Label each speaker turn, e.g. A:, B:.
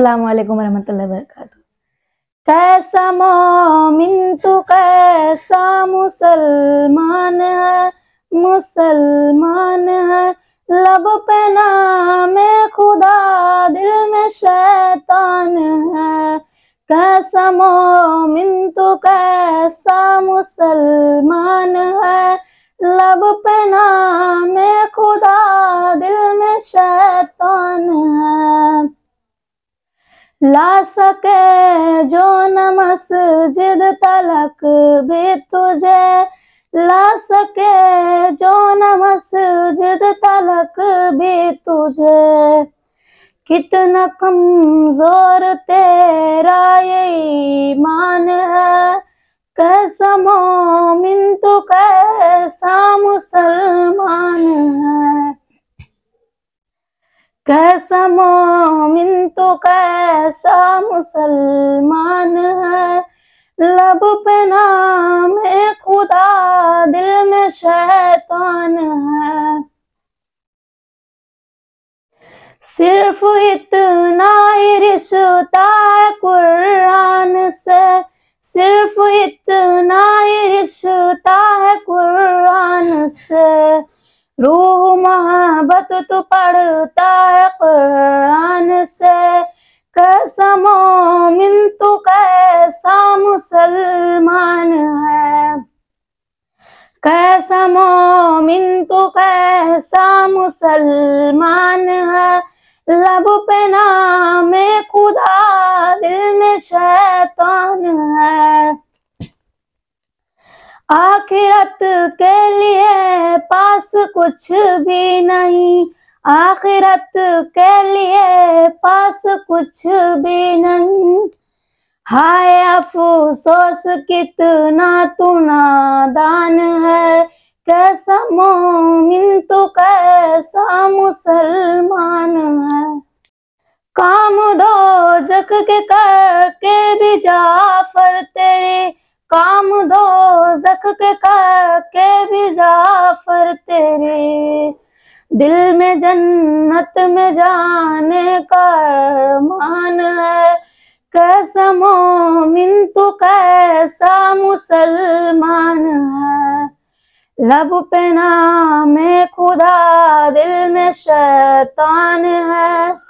A: अस्सलाम वालेकुम व बरकातहू कैसा मोमिन तो कैसा मुसलमान है मुसलमान है लब पे नाम खुदा दिल में शैतान है कैसा मोमिन तो कैसा मुसलमान है लब पे नाम खुदा दिल में शैतान ला सके जो नमस जिद तलक भी तुझे ला सके जो नमस जिद तलक भी तुझे कितना कमजोर तेरा ये ईमान है कैसा मोमिन तू कैसा मुसलमान समिन तो कैसा मुसलमान है लब पे नाम है खुदा दिल में शैतान है सिर्फ इतना ही रिश्ता है कुरान से सिर्फ इतना ही रिश्ता है कुरान से रूह महा मोहब्बत तू तो पढ़ता है कुरान से कैसा मिन तो कैसा मुसलमान है कैसा मोमिन तो कैसा मुसलमान है लब पे नाम खुदा दिल में शैतान है आखिरत के लिए पास कुछ भी नहीं आखिरत के लिए पास कुछ भी नहीं हाय अफसोस कितना तू नादान है कैसा मोमिन तो कैसा मुसलमान है काम दो जक के करके भी जाफर तेरे काम दो जख के करके भी जाफर तेरे दिल में जन्नत में जाने का मान है कैसा मोमिन तू कैसा मुसलमान है लब पे नाम खुदा दिल में शैतान है